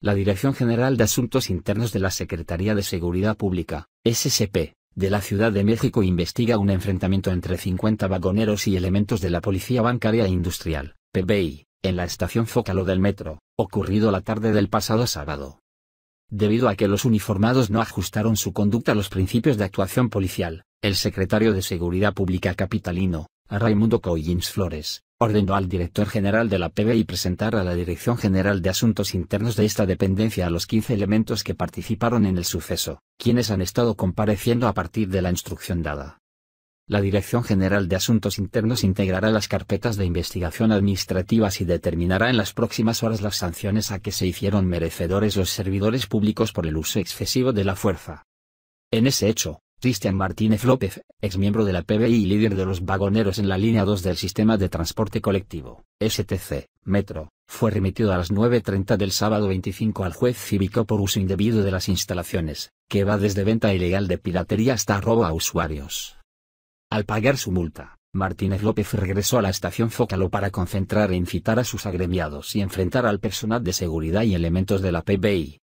la Dirección General de Asuntos Internos de la Secretaría de Seguridad Pública, SSP, de la Ciudad de México investiga un enfrentamiento entre 50 vagoneros y elementos de la Policía Bancaria e Industrial, PBI, en la estación Zócalo del metro, ocurrido la tarde del pasado sábado. Debido a que los uniformados no ajustaron su conducta a los principios de actuación policial, el secretario de Seguridad Pública capitalino, Raimundo Coyins Flores, ordenó al director general de la PBI presentar a la Dirección General de Asuntos Internos de esta dependencia a los 15 elementos que participaron en el suceso, quienes han estado compareciendo a partir de la instrucción dada. La Dirección General de Asuntos Internos integrará las carpetas de investigación administrativas y determinará en las próximas horas las sanciones a que se hicieron merecedores los servidores públicos por el uso excesivo de la fuerza. En ese hecho, Cristian Martínez López, ex miembro de la PBI y líder de los vagoneros en la línea 2 del sistema de transporte colectivo, STC, Metro, fue remitido a las 9.30 del sábado 25 al juez cívico por uso indebido de las instalaciones, que va desde venta ilegal de piratería hasta robo a usuarios. Al pagar su multa, Martínez López regresó a la estación Zócalo para concentrar e incitar a sus agremiados y enfrentar al personal de seguridad y elementos de la PBI.